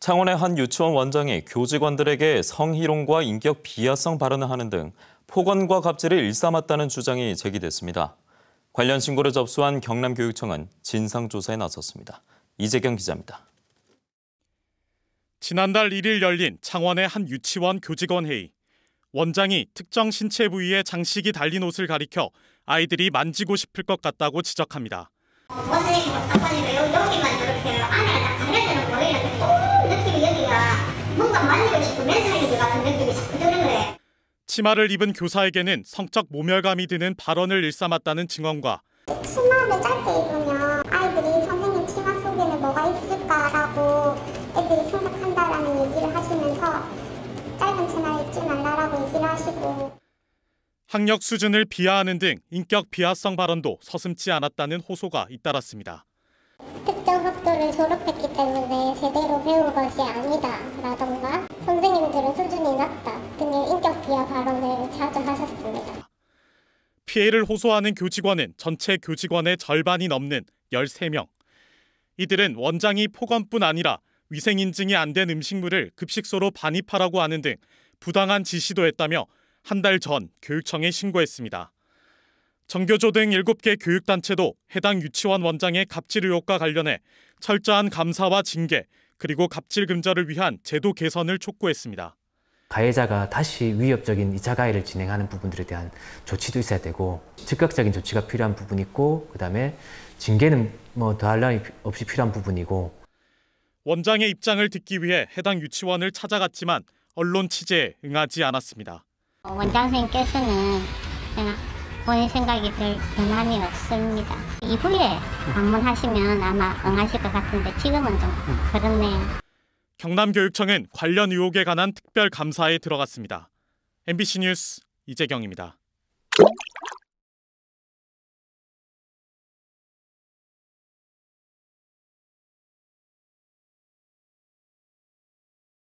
창원의 한 유치원 원장이 교직원들에게 성희롱과 인격 비하성 발언을 하는 등 폭언과 갑질을 일삼았다는 주장이 제기됐습니다. 관련 신고를 접수한 경남교육청은 진상조사에 나섰습니다. 이재경 기자입니다. 지난달 1일 열린 창원의 한 유치원 교직원 회의. 원장이 특정 신체 부위에 장식이 달린 옷을 가리켜 아이들이 만지고 싶을 것 같다고 지적합니다. 선생님, 아빠님 왜 여기만 이렇게 안에다 가려드는 거 치마를 입은 교사에게는 성적 모멸감이 드는 발언을 일삼았다는 증언과 치마를 짧게 입으면 아이들이 선생님 치마 속에는 뭐가 있을까라고 애들이 생각한다라는 얘기를 하시면서 짧은 치마 입지 말라라고 얘기를 하시고 학력 수준을 비하하는 등 인격 비하성 발언도 서슴지 않았다는 호소가 잇따랐습니다. 특정 학교를 졸업했기 때문에 제대로 배운 것이 아니다라던가 선생님들은 수준이 낮다 등의 인격 비하 발언을 자주 하셨습니다. 피해를 호소하는 교직원은 전체 교직원의 절반이 넘는 13명. 이들은 원장이 폭언뿐 아니라 위생 인증이 안 된 음식물을 급식소로 반입하라고 하는 등 부당한 지시도 했다며 한 달 전 교육청에 신고했습니다. 정교조 등 7개 교육단체도 해당 유치원 원장의 갑질 의혹과 관련해 철저한 감사와 징계, 그리고 갑질 금지를 위한 제도 개선을 촉구했습니다. 가해자가 다시 위협적인 2차 가해를 진행하는 부분들에 대한 조치도 있어야 되고 즉각적인 조치가 필요한 부분이 있고 그다음에 징계는 뭐 더할 나위 없이 필요한 부분이고 원장의 입장을 듣기 위해 해당 유치원을 찾아갔지만 언론 취재에 응하지 않았습니다. 어, 원장 선생님께서는 본인 생각이 별 변함이 없습니다. 이후에 방문하시면 아마 응하실 것 같은데 지금은 좀 그렇네요. 경남교육청은 관련 의혹에 관한 특별 감사에 들어갔습니다. MBC 뉴스 이재경입니다.